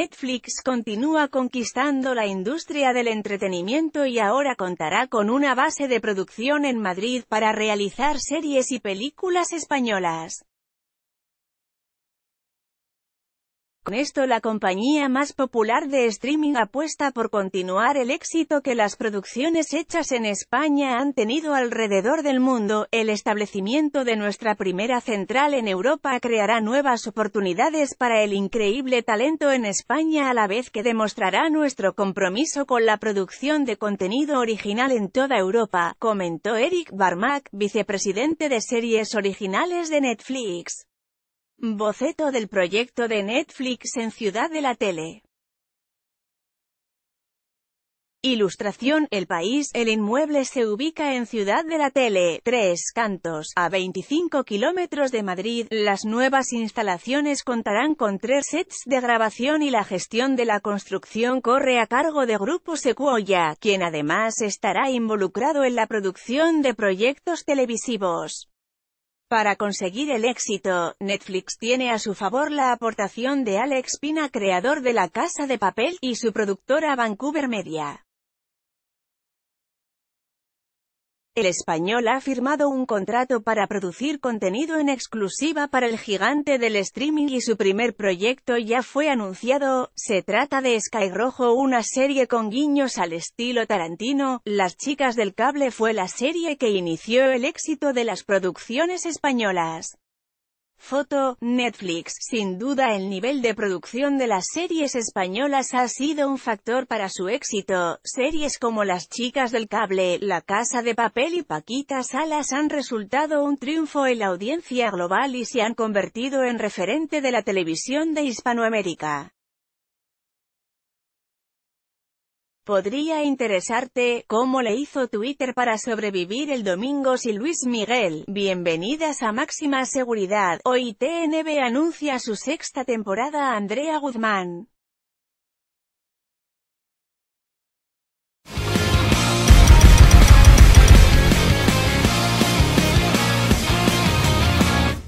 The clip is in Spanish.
Netflix continúa conquistando la industria del entretenimiento y ahora contará con una base de producción en Madrid para realizar series y películas españolas. Con esto la compañía más popular de streaming apuesta por continuar el éxito que las producciones hechas en España han tenido alrededor del mundo. El establecimiento de nuestra primera central en Europa creará nuevas oportunidades para el increíble talento en España a la vez que demostrará nuestro compromiso con la producción de contenido original en toda Europa, comentó Eric Barmack, vicepresidente de series originales de Netflix. Boceto del proyecto de Netflix en Ciudad de la Tele. Ilustración El país, el inmueble se ubica en Ciudad de la Tele, Tres Cantos, a 25 kilómetros de Madrid. Las nuevas instalaciones contarán con tres sets de grabación y la gestión de la construcción corre a cargo de Grupo Sequoia, quien además estará involucrado en la producción de proyectos televisivos. Para conseguir el éxito, Netflix tiene a su favor la aportación de Alex Pina creador de La Casa de Papel, y su productora Vancouver Media. El español ha firmado un contrato para producir contenido en exclusiva para el gigante del streaming y su primer proyecto ya fue anunciado, se trata de Sky Rojo, una serie con guiños al estilo Tarantino, Las chicas del cable fue la serie que inició el éxito de las producciones españolas. Foto, Netflix. Sin duda el nivel de producción de las series españolas ha sido un factor para su éxito. Series como Las chicas del cable, La casa de papel y Paquita Salas han resultado un triunfo en la audiencia global y se han convertido en referente de la televisión de Hispanoamérica. Podría interesarte, cómo le hizo Twitter para sobrevivir el domingo si Luis Miguel. Bienvenidas a Máxima Seguridad. Hoy TNB anuncia su sexta temporada Andrea Guzmán.